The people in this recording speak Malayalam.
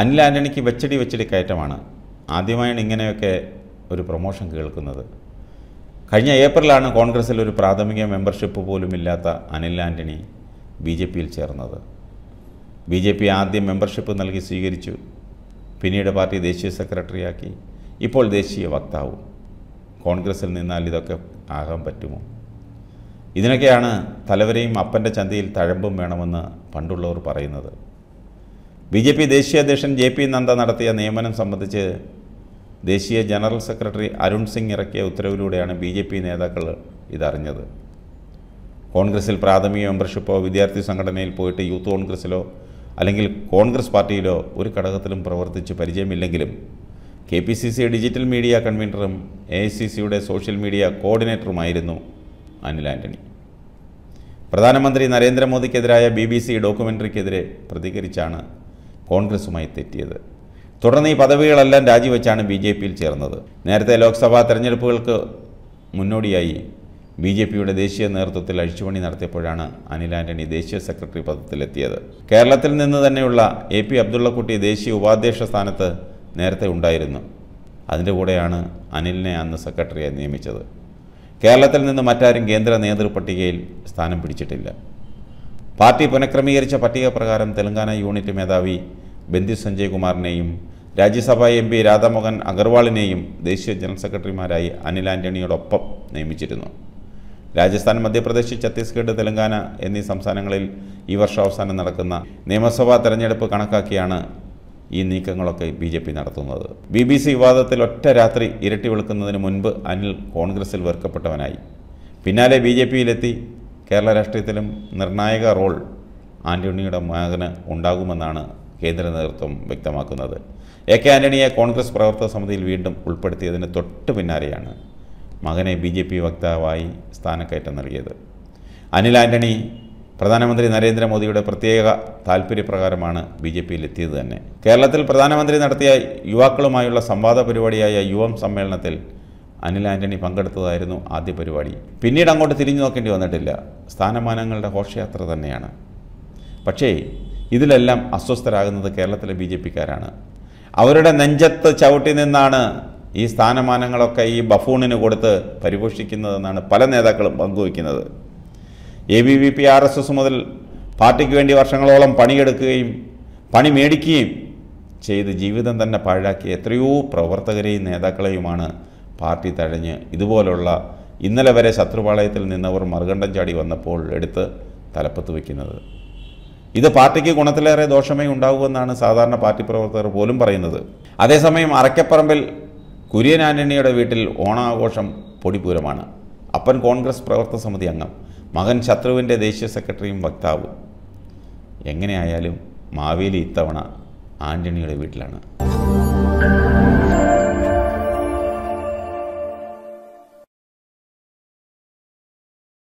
അനിൽ ആൻ്റണിക്ക് വെച്ചടി വെച്ചടി കയറ്റമാണ് ആദ്യമായാണ് ഇങ്ങനെയൊക്കെ ഒരു പ്രൊമോഷൻ കേൾക്കുന്നത് കഴിഞ്ഞ ഏപ്രിലാണ് കോൺഗ്രസിൽ ഒരു പ്രാഥമിക മെമ്പർഷിപ്പ് പോലും ഇല്ലാത്ത അനിൽ ആൻ്റണി ബി ജെ പിയിൽ ചേർന്നത് ബി ജെ പി ആദ്യം മെമ്പർഷിപ്പ് നൽകി സ്വീകരിച്ചു പിന്നീട് പാർട്ടി ദേശീയ സെക്രട്ടറിയാക്കി ഇപ്പോൾ ദേശീയ വക്താവും കോൺഗ്രസിൽ നിന്നാൽ ഇതൊക്കെ ആകാൻ പറ്റുമോ ഇതിനൊക്കെയാണ് തലവരെയും അപ്പൻ്റെ ചന്തയിൽ തഴമ്പും വേണമെന്ന് പണ്ടുള്ളവർ പറയുന്നത് ബി ജെ പി ദേശീയ അധ്യക്ഷൻ ജെ പി നന്ദ നടത്തിയ നിയമനം സംബന്ധിച്ച് ദേശീയ ജനറൽ സെക്രട്ടറി അരുൺ സിംഗ് ഇറക്കിയ ഉത്തരവിലൂടെയാണ് ബി ജെ പി നേതാക്കൾ ഇതറിഞ്ഞത് കോൺഗ്രസിൽ പ്രാഥമിക മെമ്പർഷിപ്പോ വിദ്യാർത്ഥി സംഘടനയിൽ പോയിട്ട് യൂത്ത് കോൺഗ്രസ്സിലോ അല്ലെങ്കിൽ കോൺഗ്രസ് പാർട്ടിയിലോ ഒരു ഘടകത്തിലും പ്രവർത്തിച്ച് പരിചയമില്ലെങ്കിലും K P C C digital media കൺവീനറും എ ഐ സി സിയുടെ സോഷ്യൽ മീഡിയ കോർഡിനേറ്ററുമായിരുന്നു അനിൽ ആൻ്റണി പ്രധാനമന്ത്രി നരേന്ദ്രമോദിക്കെതിരായ ബി ബി സി ഡോക്യുമെൻ്ററിക്കെതിരെ പ്രതികരിച്ചാണ് കോൺഗ്രസുമായി തെറ്റിയത് തുടർന്ന് ഈ പദവികളെല്ലാം രാജിവെച്ചാണ് ബി ജെ പിയിൽ ചേർന്നത് നേരത്തെ ലോക്സഭാ തെരഞ്ഞെടുപ്പുകൾക്ക് മുന്നോടിയായി ബി ജെ പിയുടെ ദേശീയ നേതൃത്വത്തിൽ അഴിച്ചുപണി നടത്തിയപ്പോഴാണ് അനിൽ ആന്റണി ദേശീയ സെക്രട്ടറി പദത്തിലെത്തിയത് കേരളത്തിൽ നിന്ന് തന്നെയുള്ള എ പി അബ്ദുള്ളക്കുട്ടി ദേശീയ ഉപാധ്യക്ഷ സ്ഥാനത്ത് നേരത്തെ ഉണ്ടായിരുന്നു അതിൻ്റെ കൂടെയാണ് അനിലിനെ അന്ന് സെക്രട്ടറിയെ നിയമിച്ചത് കേരളത്തിൽ നിന്ന് മറ്റാരും കേന്ദ്ര നേതൃപട്ടികയിൽ സ്ഥാനം പിടിച്ചിട്ടില്ല പാർട്ടി പുനഃക്രമീകരിച്ച പട്ടിക പ്രകാരം തെലങ്കാന യൂണിറ്റ് മേധാവി ബന്ദി സഞ്ജയ് കുമാറിനെയും രാജ്യസഭാ എം പി രാധാമോഹൻ അഗർവാളിനെയും ദേശീയ ജനറൽ സെക്രട്ടറിമാരായി അനിൽ ആൻ്റണിയോടൊപ്പം നിയമിച്ചിരുന്നു രാജസ്ഥാൻ മധ്യപ്രദേശ് ഛത്തീസ്ഗഡ് തെലങ്കാന എന്നീ സംസ്ഥാനങ്ങളിൽ ഈ വർഷാവസാനം നടക്കുന്ന നിയമസഭാ തെരഞ്ഞെടുപ്പ് കണക്കാക്കിയാണ് ഈ നീക്കങ്ങളൊക്കെ ബി ജെ പി നടത്തുന്നത് ബി ബി സി വിവാദത്തിൽ ഒറ്റ രാത്രി ഇരട്ടി വെളുക്കുന്നതിന് മുൻപ് അനിൽ കോൺഗ്രസിൽ വെറുക്കപ്പെട്ടവനായി പിന്നാലെ ബി ജെ പിയിലെത്തി കേരള രാഷ്ട്രീയത്തിലും നിർണായക റോൾ ആന്റണിയുടെ മകന് ഉണ്ടാകുമെന്നാണ് കേന്ദ്ര നേതൃത്വം വ്യക്തമാക്കുന്നത് എ കെ ആന്റണിയെ കോൺഗ്രസ് പ്രവർത്തക സമിതിയിൽ വീണ്ടും ഉൾപ്പെടുത്തിയതിന് തൊട്ടു പിന്നാലെയാണ് മകനെ ബി ജെ പി വക്താവായി സ്ഥാനക്കയറ്റം നൽകിയത് അനിൽ ആന്റണി പ്രധാനമന്ത്രി നരേന്ദ്രമോദിയുടെ പ്രത്യേക താൽപ്പര്യപ്രകാരമാണ് ബി ജെ പിയിൽ എത്തിയത് തന്നെ കേരളത്തിൽ പ്രധാനമന്ത്രി നടത്തിയ യുവാക്കളുമായുള്ള സംവാദ പരിപാടിയായ യുവം സമ്മേളനത്തിൽ അനിൽ ആന്റണി പങ്കെടുത്തതായിരുന്നു ആദ്യ പരിപാടി പിന്നീട് അങ്ങോട്ട് തിരിഞ്ഞു നോക്കേണ്ടി വന്നിട്ടില്ല സ്ഥാനമാനങ്ങളുടെ ഘോഷയാത്ര തന്നെയാണ് പക്ഷേ ഇതിലെല്ലാം അസ്വസ്ഥരാകുന്നത് കേരളത്തിലെ ബി ജെ പിക്കാരാണ് അവരുടെ നെഞ്ചത്ത് ചവിട്ടി നിന്നാണ് ഈ സ്ഥാനമാനങ്ങളൊക്കെ ഈ ബഫൂണിന് കൊടുത്ത് പരിപോഷിക്കുന്നതെന്നാണ് പല നേതാക്കളും പങ്കുവയ്ക്കുന്നത് A B V P R S S മുതൽ പാർട്ടിക്ക് വേണ്ടി വർഷങ്ങളോളം പണിയെടുക്കുകയും പണി മേടിക്കുകയും ചെയ്ത് ജീവിതം തന്നെ പാഴാക്കിയ എത്രയോ പ്രവർത്തകരെയും നേതാക്കളെയുമാണ് പാർട്ടി തഴഞ്ഞ് ഇതുപോലുള്ള ഇന്നലെ വരെ ശത്രുപാളയത്തിൽ നിന്നവർ മറുകണ്ഠം ചാടി വന്നപ്പോൾ എടുത്ത് തലപ്പത്ത് വയ്ക്കുന്നത് ഇത് പാർട്ടിക്ക് ഗുണത്തിലേറെ ദോഷമേ ഉണ്ടാകുമെന്നാണ് സാധാരണ പാർട്ടി പ്രവർത്തകർ പോലും പറയുന്നത് അതേസമയം അറക്കപ്പറമ്പിൽ കുര്യൻ ആന്റണിയുടെ വീട്ടിൽ ഓണാഘോഷം പൊടിപൂരമാണ് അപ്പൻ കോൺഗ്രസ് പ്രവർത്തക സമിതി അംഗം മകൻ ശത്രുവിൻ്റെ ദേശീയ സെക്രട്ടറിയും വക്താവും എങ്ങനെയായാലും മാവേലി ഇത്തവണ ആന്റണിയുടെ വീട്ടിലാണ്